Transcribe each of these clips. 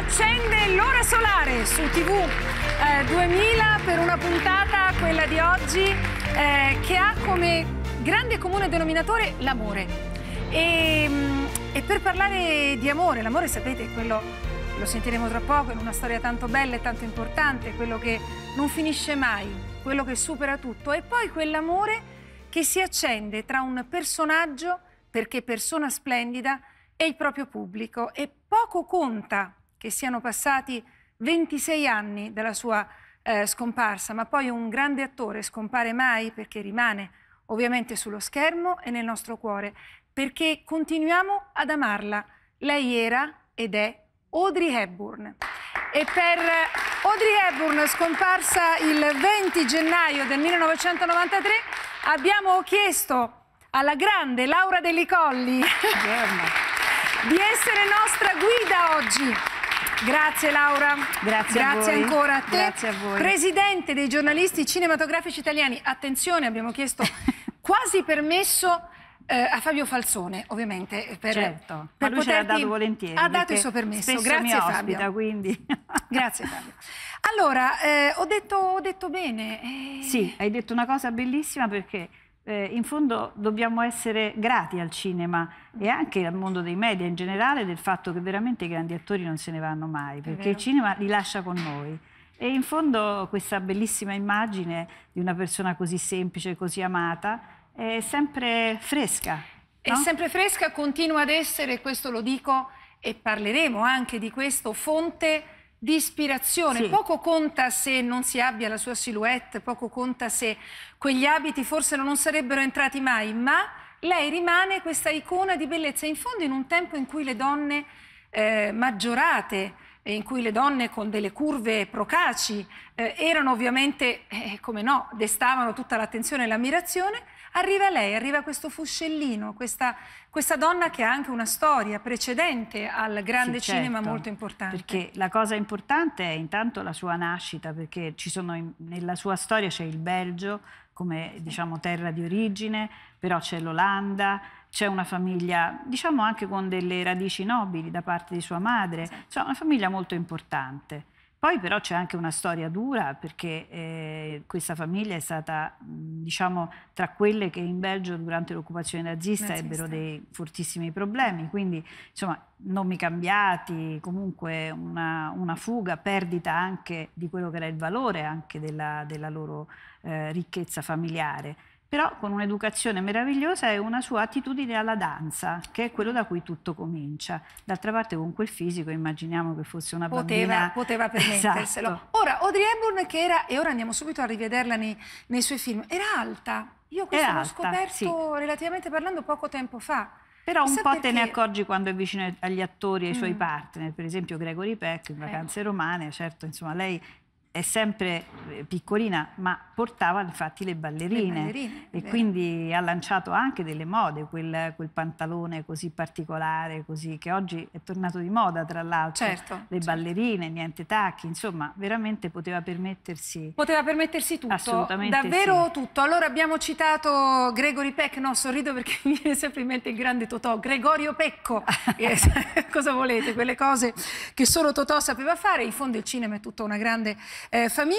accende l'ora solare su TV eh, 2000 per una puntata, quella di oggi, eh, che ha come grande comune denominatore l'amore. E, ehm, e per parlare di amore, l'amore sapete quello, lo sentiremo tra poco, è una storia tanto bella e tanto importante, quello che non finisce mai, quello che supera tutto, e poi quell'amore che si accende tra un personaggio, perché persona splendida, e il proprio pubblico e poco conta che siano passati 26 anni dalla sua eh, scomparsa, ma poi un grande attore scompare mai perché rimane ovviamente sullo schermo e nel nostro cuore, perché continuiamo ad amarla. Lei era ed è Audrey Hepburn. E per Audrey Hepburn, scomparsa il 20 gennaio del 1993, abbiamo chiesto alla grande Laura Deli di essere nostra guida oggi. Grazie Laura, grazie, grazie a ancora a te. Grazie a voi. Presidente dei giornalisti cinematografici italiani, attenzione, abbiamo chiesto quasi permesso eh, a Fabio Falsone, ovviamente. Eh, per, certo, per poterti... ha dato volentieri. Ha dato il suo permesso, grazie ospita, Fabio. Quindi. grazie Fabio. Allora, eh, ho, detto, ho, detto, bene. Eh... Sì, hai detto una cosa bellissima perché eh, in fondo dobbiamo essere grati al cinema e anche al mondo dei media in generale del fatto che veramente i grandi attori non se ne vanno mai, perché il cinema li lascia con noi. E in fondo questa bellissima immagine di una persona così semplice, così amata, è sempre fresca. No? È sempre fresca, continua ad essere, questo lo dico e parleremo anche di questo, fonte di ispirazione. Sì. Poco conta se non si abbia la sua silhouette, poco conta se quegli abiti forse non sarebbero entrati mai, ma lei rimane questa icona di bellezza. In fondo in un tempo in cui le donne eh, maggiorate, in cui le donne con delle curve procaci eh, erano ovviamente, eh, come no, destavano tutta l'attenzione e l'ammirazione, Arriva lei, arriva questo fuscellino, questa, questa donna che ha anche una storia precedente al grande sì, cinema certo. molto importante. Perché la cosa importante è intanto la sua nascita, perché in, nella sua storia c'è il Belgio come diciamo, terra di origine, però c'è l'Olanda, c'è una famiglia, diciamo anche con delle radici nobili da parte di sua madre, sì. cioè una famiglia molto importante. Poi però c'è anche una storia dura perché eh, questa famiglia è stata, diciamo, tra quelle che in Belgio durante l'occupazione nazista, nazista ebbero dei fortissimi problemi, quindi insomma nomi cambiati, comunque una, una fuga, perdita anche di quello che era il valore anche della, della loro eh, ricchezza familiare però con un'educazione meravigliosa e una sua attitudine alla danza, che è quello da cui tutto comincia. D'altra parte con quel fisico immaginiamo che fosse una poteva, bambina... Poteva permetterselo. Esatto. Ora, Audrey Hepburn che era, e ora andiamo subito a rivederla nei, nei suoi film, era alta. Io questo l'ho scoperto sì. relativamente parlando poco tempo fa. Però un po' perché... te ne accorgi quando è vicino agli attori e ai mm. suoi partner, per esempio Gregory Peck in eh. Vacanze eh. Romane, certo insomma lei è sempre eh, piccolina, ma portava infatti le ballerine, le ballerine e quindi ha lanciato anche delle mode, quel, quel, pantalone così particolare, così, che oggi è tornato di moda tra l'altro, certo, le certo. ballerine, niente tacchi, insomma veramente poteva permettersi... Poteva permettersi tutto, assolutamente davvero sì. tutto. Allora abbiamo citato Gregory Peck, no sorrido perché mi viene sempre in mente il grande Totò, Gregorio Pecco, cosa volete, quelle cose che solo Totò sapeva fare, in fondo il cinema è tutta una grande eh, famiglia.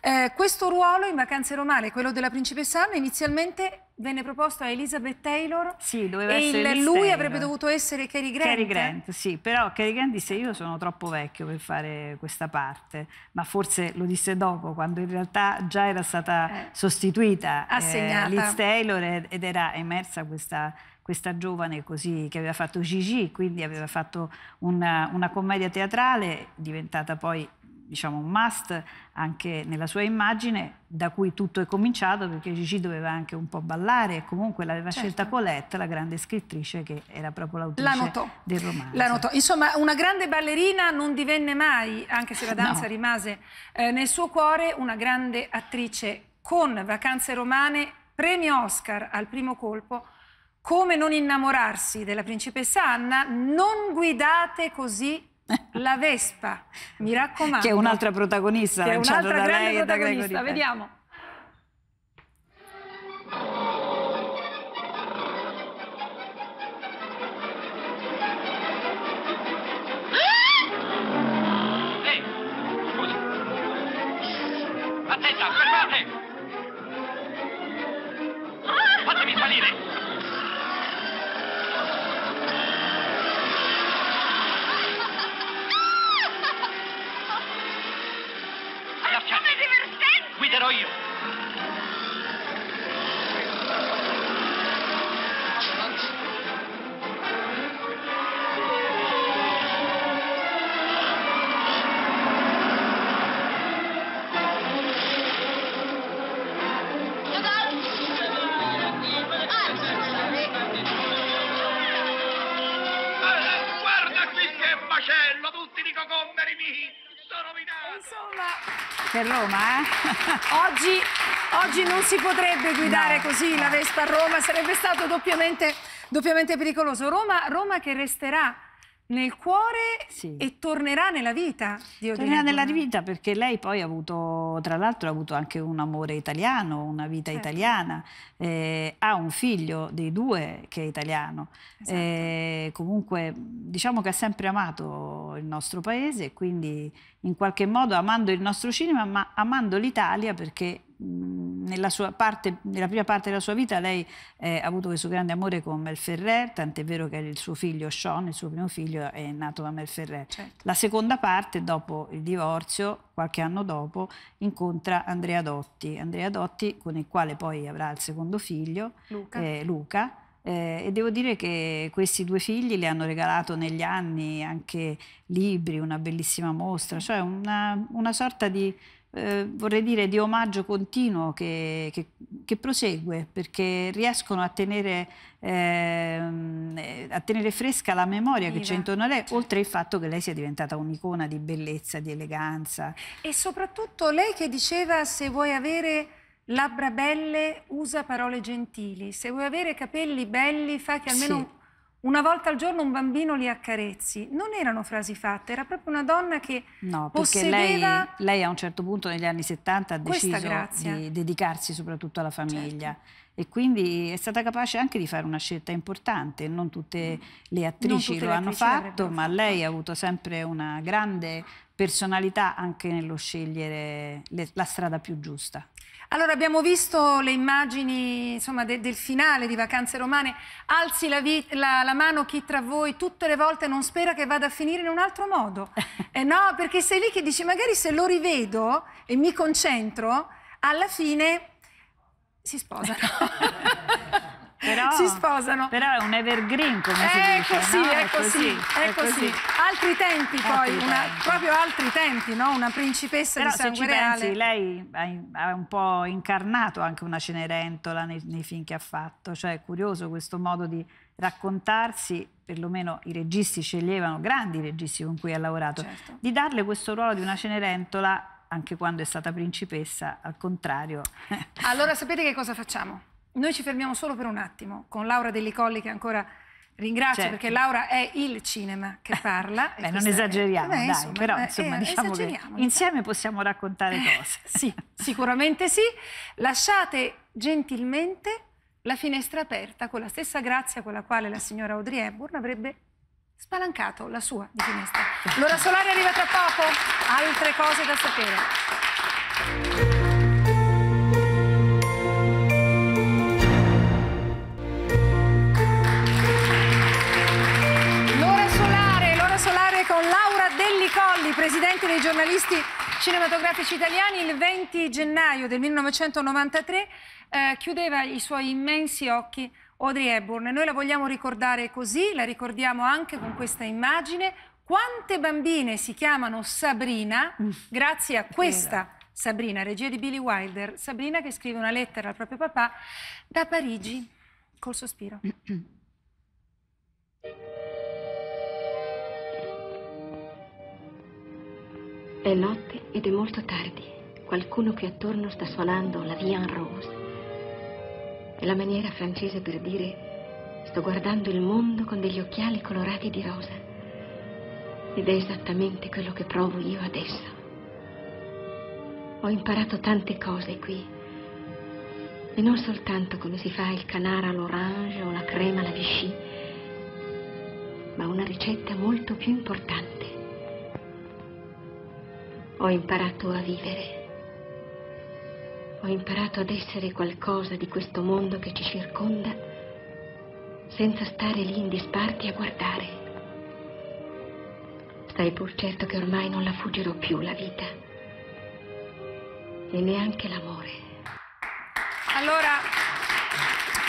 Eh, questo ruolo in Vacanze Romane, quello della principessa Anna, inizialmente venne proposto a Elizabeth Taylor. Sì, doveva e essere il, lui Taylor. avrebbe dovuto essere Cary Grant. Cary Grant, sì, però Cary Grant disse io sono troppo vecchio per fare questa parte, ma forse lo disse dopo, quando in realtà già era stata eh. sostituita eh, Assegnata. eh, Liz Taylor ed era emersa questa questa giovane così che aveva fatto Gigi, quindi aveva fatto una, una commedia teatrale diventata poi diciamo, un must anche nella sua immagine, da cui tutto è cominciato, perché Gigi doveva anche un po' ballare e comunque l'aveva certo. scelta Colette, la grande scrittrice che era proprio l'autrice la del romanzo. La notò. Insomma, una grande ballerina non divenne mai, anche se la danza no. rimase eh, nel suo cuore, una grande attrice con Vacanze Romane, premio Oscar al primo colpo, come non innamorarsi della principessa Anna, non guidate così la Vespa, mi raccomando. Che è un'altra protagonista. Che è un'altra grande protagonista, vediamo. sono Insomma, per Roma, eh? oggi, oggi, non si potrebbe guidare no, così no. la Vespa a Roma, sarebbe stato doppiamente, doppiamente pericoloso. Roma, Roma che resterà nel cuore sì. e tornerà nella vita di Tornerà nella vita perché lei poi ha avuto, tra l'altro, ha avuto anche un amore italiano, una vita certo. italiana, eh, ha un figlio dei due che è italiano. Esatto. Eh, comunque diciamo che ha sempre amato il nostro paese, quindi in qualche modo amando il nostro cinema, ma amando l'Italia perché... Mh, mm, nella, parte, nella, prima parte della sua vita lei eh, ha avuto questo grande amore con Mel Ferrer, tant'è vero che il suo figlio Sean, il suo primo figlio, è nato da Mel Ferrer. Certo. La seconda parte, dopo il divorzio, qualche anno dopo, incontra Andrea Dotti, Andrea Dotti con il quale poi avrà il secondo figlio, Luca. Eh, Luca eh, e devo dire che questi due figli le hanno regalato negli anni anche libri, una bellissima mostra, cioè una, una sorta di eh, vorrei dire di omaggio continuo che, che, che prosegue perché riescono a tenere, ehm, eh, a tenere fresca la memoria Viva. che c'è intorno a lei oltre il fatto che lei sia diventata un'icona di bellezza, di eleganza e soprattutto lei che diceva se vuoi avere labbra belle usa parole gentili se vuoi avere capelli belli fa che almeno sì una volta al giorno un bambino li accarezzi. Non erano frasi fatte, era proprio una donna che no, perché Lei, lei a un certo punto negli anni 70 ha deciso grazia. di dedicarsi soprattutto alla certo. famiglia. Certo. E quindi è stata capace anche di fare una scelta importante. Non tutte mm. le attrici tutte lo le hanno attrici fatto, ma fatto. lei ha avuto sempre una grande personalità anche nello scegliere le, la strada più giusta. Allora abbiamo visto le immagini insomma, de del finale di Vacanze Romane, alzi la, la, la, mano chi tra voi tutte le volte non spera che vada a finire in un altro modo, eh no, perché sei lì che dici magari se lo rivedo e mi concentro, alla fine si sposano. Però, si sposano. Però è un evergreen come è si ecco, dice, così, no? è, ecco così, ecco è, così, è così, Altri tempi altri poi, tempi. Una, proprio altri tempi, no? Una principessa però di sangue reale. Pensi, lei ha un po' incarnato anche una Cenerentola nei, nei film che ha fatto, cioè è curioso questo modo di raccontarsi, perlomeno i registi sceglievano, grandi registi con cui ha lavorato, certo. di darle questo ruolo di una Cenerentola anche quando è stata principessa, al contrario. Allora sapete che cosa facciamo? Noi ci fermiamo solo per un attimo con Laura Dellicolli che ancora ringrazio certo. perché eh. Laura è il cinema che eh, parla. Beh, non esageriamo, è, eh, dai, insomma, però insomma, eh, diciamo che diciamo. insieme possiamo raccontare cose. sì, sicuramente sì. Lasciate gentilmente la finestra aperta con la stessa grazia con la quale la signora Audrey Hepburn avrebbe spalancato la sua di finestra. L'ora solare arriva tra poco, altre cose da sapere. presidente dei giornalisti cinematografici italiani, il 20 gennaio del 1993 eh, chiudeva i suoi immensi occhi Audrey Hepburn. Noi la vogliamo ricordare così, la ricordiamo anche con questa immagine. Quante bambine si chiamano Sabrina mm. grazie a questa esatto. Sabrina, regia di Billy Wilder. Sabrina che scrive una lettera al proprio papà da Parigi col sospiro. È notte ed è molto tardi. Qualcuno qui attorno sta suonando la Via en Rose. È la maniera francese per dire sto guardando il mondo con degli occhiali colorati di rosa. Ed è esattamente quello che provo io adesso. Ho imparato tante cose qui. E non soltanto come si fa il canara all'orange o la crema alla Vichy, ma una ricetta molto più importante ho imparato a vivere. Ho imparato ad essere qualcosa di questo mondo che ci circonda senza stare lì in disparte a guardare. Stai pur certo che ormai non la fuggirò più la vita e neanche l'amore. Allora,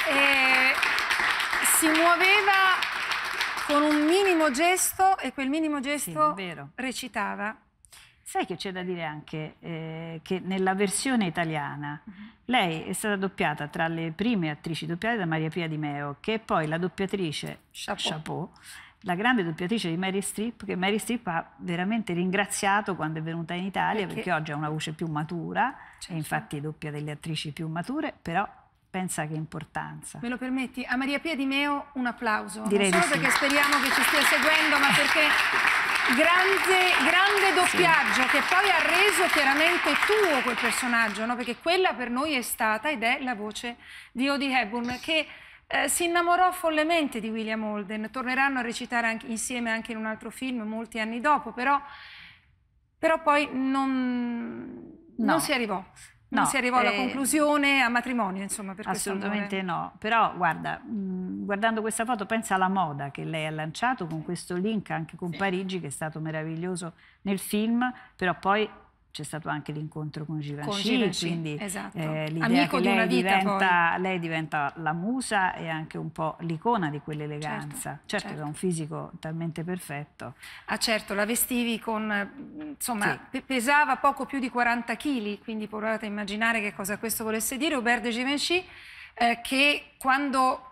eh, si muoveva con un minimo gesto e quel minimo gesto sì, recitava Sai che c'è da dire anche eh, che nella versione italiana mm-hmm. lei è stata doppiata tra le prime attrici doppiate da Maria Pia Di Meo, che è poi la doppiatrice Chapeau, Chapeau la grande doppiatrice di Mary Streep, che Mary Streep ha veramente ringraziato quando è venuta in Italia, perché, perché oggi ha una voce più matura, certo. e infatti doppia delle attrici più mature, però pensa che importanza. Me lo permetti? A Maria Pia Di Meo un applauso. Direi non solo di sì. perché speriamo che ci stia seguendo, ma perché Grande, grande, doppiaggio sì. che poi ha reso chiaramente tuo quel personaggio, no? perché quella per noi è stata ed è la voce di Odie Hepburn che eh, si innamorò follemente di William Holden. Torneranno a recitare anche, insieme anche in un altro film molti anni dopo, però, però poi non, no. non si arrivò. No, non si arrivò alla eh, conclusione a matrimonio, insomma. Per assolutamente no. Però guarda, mh, guardando questa foto, pensa alla moda che lei ha lanciato con questo link anche con sì. Parigi, che è stato meraviglioso nel film, però poi c'è stato anche l'incontro con Givenchy, con Givenchy quindi esatto. eh, l'idea che lei diventa, lei diventa, la musa e anche un po' l'icona di quell'eleganza. Certo, certo, certo. da un fisico talmente perfetto. Ah certo, la vestivi con, insomma, sì. pesava poco più di 40 kg, quindi provate a immaginare che cosa questo volesse dire. Robert de Givenchy eh, che quando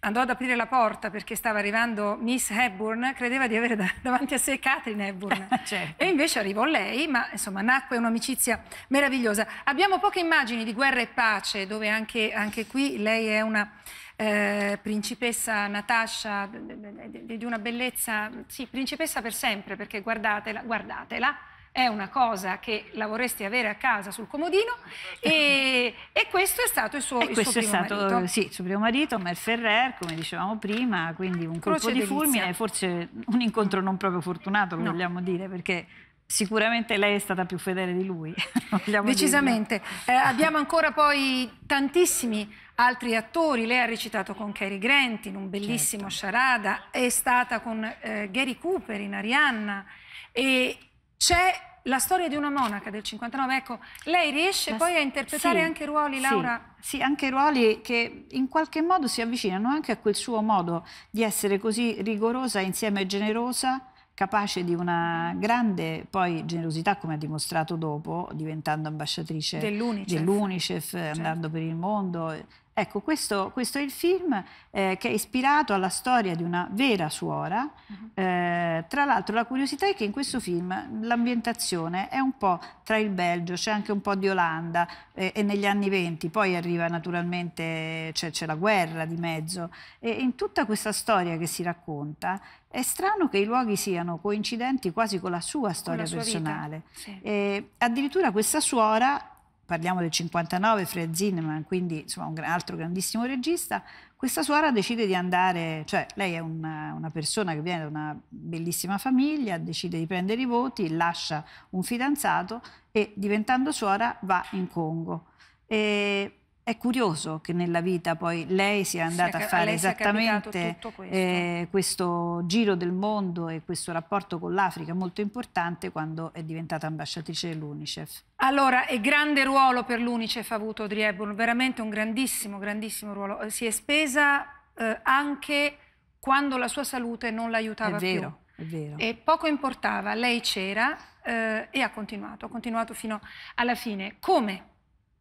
andò ad aprire la porta perché stava arrivando Miss Hepburn, credeva di avere davanti a sé Catherine Hepburn. certo. E invece arrivò lei, ma insomma nacque un'amicizia meravigliosa. Abbiamo poche immagini di guerra e pace, dove anche, anche qui lei è una eh, principessa Natasha di una bellezza, sì, principessa per sempre, perché guardatela, guardatela è una cosa che la vorresti avere a casa sul comodino e, e questo è stato il suo, e il questo suo primo è stato, marito. Sì, il suo primo marito, Mel Ferrer, come dicevamo prima, quindi un Croce colpo di delizia. fulmine, forse un incontro non proprio fortunato, no. vogliamo dire, perché Sicuramente lei è stata più fedele di lui. Decisamente. Eh, abbiamo ancora poi tantissimi altri attori. Lei ha recitato con Cary Grant in un bellissimo certo. Sharada, è stata con eh, Gary Cooper in Arianna e c'è la storia di una monaca del 59, ecco, lei riesce la... poi a interpretare sì, anche ruoli, Laura? Sì, sì, anche ruoli che in qualche modo si avvicinano anche a quel suo modo di essere così rigorosa insieme generosa, capace di una grande poi generosità, come ha dimostrato dopo, diventando ambasciatrice dell'UNICEF, dell certo. andando per il mondo, Ecco, questo, questo, è il film eh, che è ispirato alla storia di una vera suora. Mm-hmm. Eh, tra l'altro la curiosità è che in questo film l'ambientazione è un po' tra il Belgio, c'è anche un po' di Olanda eh, e negli anni venti, poi arriva naturalmente, c'è la guerra di mezzo. E in tutta questa storia che si racconta è strano che i luoghi siano coincidenti quasi con la sua storia la sua personale. Sì. Eh, addirittura questa suora parliamo del 59, Fred Zinnemann, quindi insomma, un altro grandissimo regista, questa suora decide di andare, cioè lei è una, una, persona che viene da una bellissima famiglia, decide di prendere i voti, lascia un fidanzato e diventando suora va in Congo. E è curioso che nella vita poi lei sia andata a fare esattamente questo. Eh, questo. giro del mondo e questo rapporto con l'Africa molto importante quando è diventata ambasciatrice dell'UNICEF. Allora, e grande ruolo per l'UNICEF ha avuto Drieborn, veramente un grandissimo, grandissimo ruolo. Eh, si è spesa eh, anche quando la sua salute non l'aiutava più. È vero, più. è vero. E poco importava, lei c'era eh, e ha continuato, ha continuato fino alla fine. Come?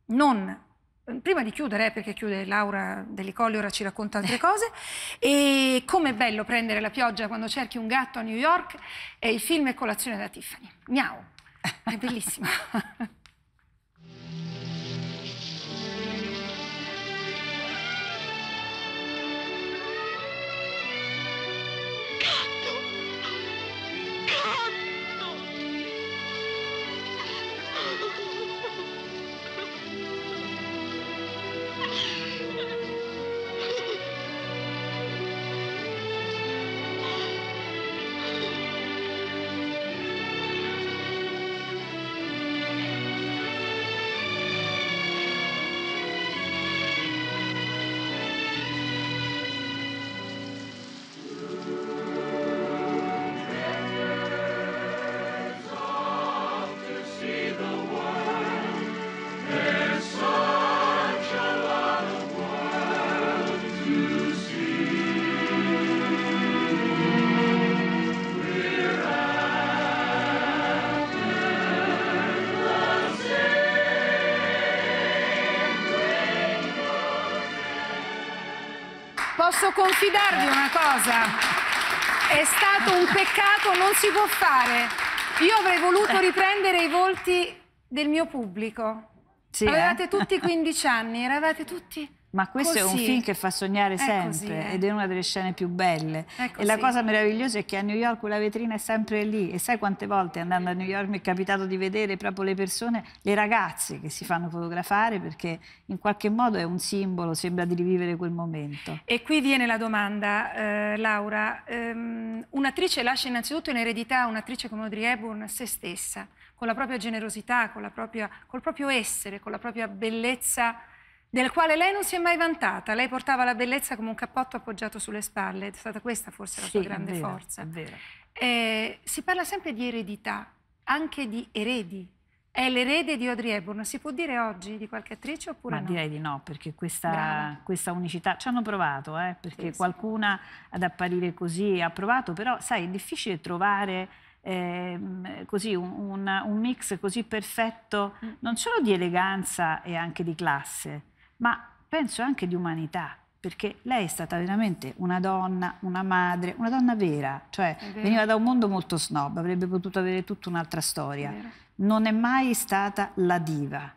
Non Ehm, prima di chiudere, eh, perché chiude Laura Delicolli, ora ci racconta altre cose, e com'è bello prendere la pioggia quando cerchi un gatto a New York, è il film Colazione da Tiffany. Miau, è bellissimo. Posso confidarvi una cosa? È stato un peccato, non si può fare. Io avrei voluto riprendere i volti del mio pubblico. Sì, eh? Avevate eh? tutti 15 anni, eravate tutti ma questo così. è un film che fa sognare è sempre così, eh. ed è una delle scene più belle. E la cosa meravigliosa è che a New York la vetrina è sempre lì e sai quante volte andando a New York mi è capitato di vedere proprio le persone, le ragazze che si fanno fotografare perché in qualche modo è un simbolo, sembra di rivivere quel momento. E qui viene la domanda, eh, Laura, um, un'attrice lascia innanzitutto in eredità un'attrice come Audrey Hepburn se stessa, con la propria generosità, la propria, col proprio essere, con la propria bellezza del quale lei non si è mai vantata. Lei portava la bellezza come un cappotto appoggiato sulle spalle, è stata questa forse la sua grande vero, forza. Eh, si parla sempre di eredità, anche di eredi. È l'erede di Audrey Hepburn, si può dire oggi di qualche attrice oppure Ma no? direi di no, perché questa, questa unicità, ci hanno provato, eh, perché sì, qualcuna sì. ad apparire così ha provato, però sai, è difficile trovare... Eh, così, un, un, un, mix così perfetto mm. non solo di eleganza e anche di classe, ma penso anche di umanità, perché lei è stata veramente una donna, una madre, una donna vera, cioè veniva da un mondo molto snob, avrebbe potuto avere tutta un'altra storia. È non è mai stata la diva.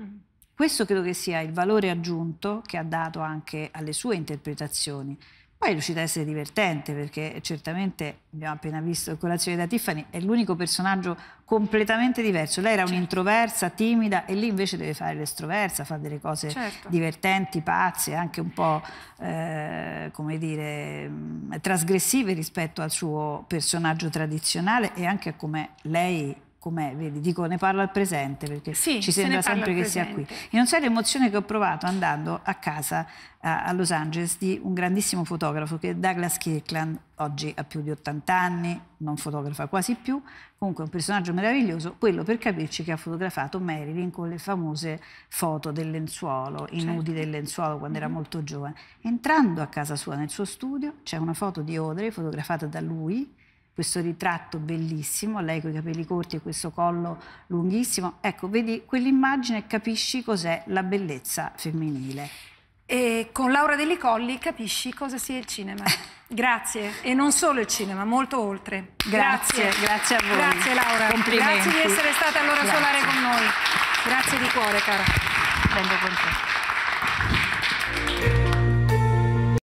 Mm. Questo credo che sia il valore aggiunto che ha dato anche alle sue interpretazioni, poi è riuscita a essere divertente perché certamente abbiamo appena visto Colazione da Tiffany, è l'unico personaggio completamente diverso. Lei era certo. un'introversa, timida e lì invece deve fare l'estroversa, fa delle cose certo. divertenti, pazze, anche un po' eh, come dire mm, trasgressive rispetto al suo personaggio tradizionale e anche a come lei come vedi, dico ne parlo al presente perché sì, ci sembra se sempre che sia qui. E non sai l'emozione che ho provato andando a casa a, a, Los Angeles di un grandissimo fotografo che è Douglas Kirkland, oggi ha più di 80 anni, non fotografa quasi più, comunque un personaggio meraviglioso, quello per capirci che ha fotografato Marilyn con le famose foto del lenzuolo, i certo. nudi del lenzuolo quando mm -hmm. era mm-hmm. molto giovane. Entrando a casa sua nel suo studio c'è una foto di Audrey fotografata da lui, questo ritratto bellissimo, lei con i capelli corti e questo collo lunghissimo. Ecco, vedi quell'immagine e capisci cos'è la bellezza femminile. E con Laura Deli Colli capisci cosa sia il cinema. Grazie. E non solo il cinema, molto oltre. Grazie. Grazie, grazie a voi. Grazie Laura. Complimenti. Grazie di essere stata allora grazie. solare con noi. Grazie di cuore, cara. Prendo con te.